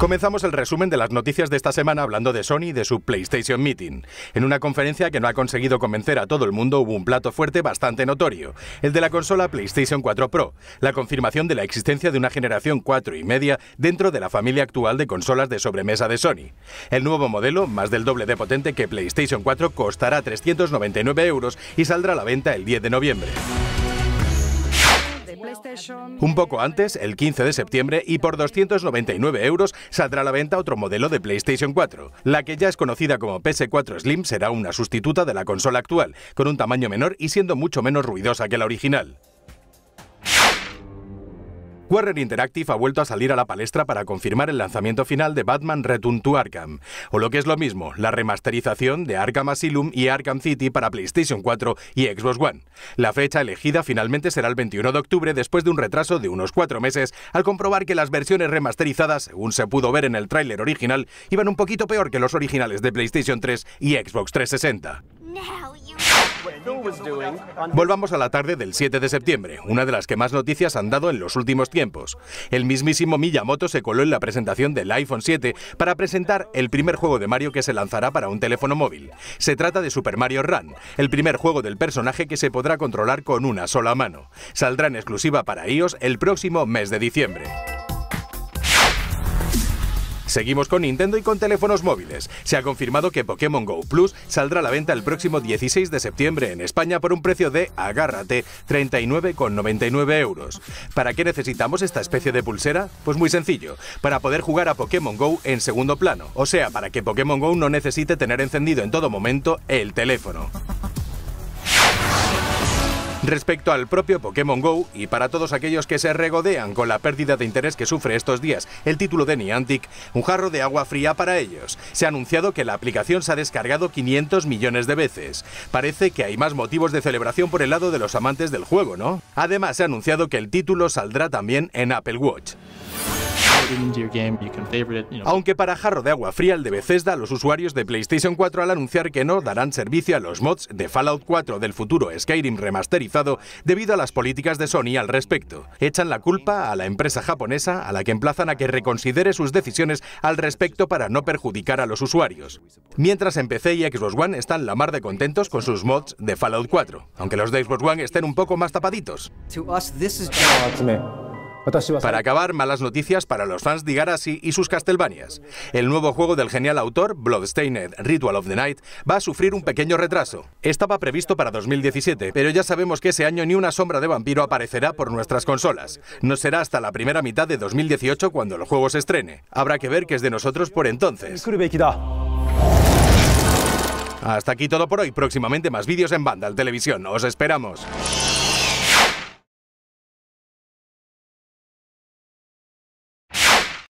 Comenzamos el resumen de las noticias de esta semana hablando de Sony y de su PlayStation Meeting. En una conferencia que no ha conseguido convencer a todo el mundo hubo un plato fuerte bastante notorio, el de la consola PlayStation 4 Pro, la confirmación de la existencia de una generación 4 y media dentro de la familia actual de consolas de sobremesa de Sony. El nuevo modelo, más del doble de potente que PlayStation 4, costará 399 euros y saldrá a la venta el 10 de noviembre. Un poco antes, el 15 de septiembre, y por 299 euros saldrá a la venta otro modelo de PlayStation 4. La que ya es conocida como PS4 Slim será una sustituta de la consola actual, con un tamaño menor y siendo mucho menos ruidosa que la original. Warner Interactive ha vuelto a salir a la palestra para confirmar el lanzamiento final de Batman Return to Arkham, o lo que es lo mismo, la remasterización de Arkham Asylum y Arkham City para PlayStation 4 y Xbox One. La fecha elegida finalmente será el 21 de octubre después de un retraso de unos cuatro meses al comprobar que las versiones remasterizadas, según se pudo ver en el tráiler original, iban un poquito peor que los originales de PlayStation 3 y Xbox 360. Volvamos a la tarde del 7 de septiembre, una de las que más noticias han dado en los últimos tiempos. El mismísimo Miyamoto se coló en la presentación del iPhone 7 para presentar el primer juego de Mario que se lanzará para un teléfono móvil. Se trata de Super Mario Run, el primer juego del personaje que se podrá controlar con una sola mano. Saldrá en exclusiva para iOS el próximo mes de diciembre. Seguimos con Nintendo y con teléfonos móviles. Se ha confirmado que Pokémon Go Plus saldrá a la venta el próximo 16 de septiembre en España por un precio de, agárrate, 39,99 euros. ¿Para qué necesitamos esta especie de pulsera? Pues muy sencillo, para poder jugar a Pokémon Go en segundo plano, o sea, para que Pokémon Go no necesite tener encendido en todo momento el teléfono. Respecto al propio Pokémon Go, y para todos aquellos que se regodean con la pérdida de interés que sufre estos días el título de Niantic, un jarro de agua fría para ellos. Se ha anunciado que la aplicación se ha descargado 500 millones de veces. Parece que hay más motivos de celebración por el lado de los amantes del juego, ¿no? Además, se ha anunciado que el título saldrá también en Apple Watch. Aunque para jarro de agua fría el de Bethesda, los usuarios de PlayStation 4 al anunciar que no darán servicio a los mods de Fallout 4 del futuro Skyrim remasterizado debido a las políticas de Sony al respecto. Echan la culpa a la empresa japonesa a la que emplazan a que reconsidere sus decisiones al respecto para no perjudicar a los usuarios. Mientras en PC y Xbox One están la mar de contentos con sus mods de Fallout 4, aunque los de Xbox One estén un poco más tapaditos. Para acabar, malas noticias para los fans de Garasi y sus castelbanias. El nuevo juego del genial autor, Bloodstained Ritual of the Night, va a sufrir un pequeño retraso. Estaba previsto para 2017, pero ya sabemos que ese año ni una sombra de vampiro aparecerá por nuestras consolas. No será hasta la primera mitad de 2018 cuando el juego se estrene. Habrá que ver qué es de nosotros por entonces. Hasta aquí todo por hoy. Próximamente más vídeos en banda al Televisión. Os esperamos.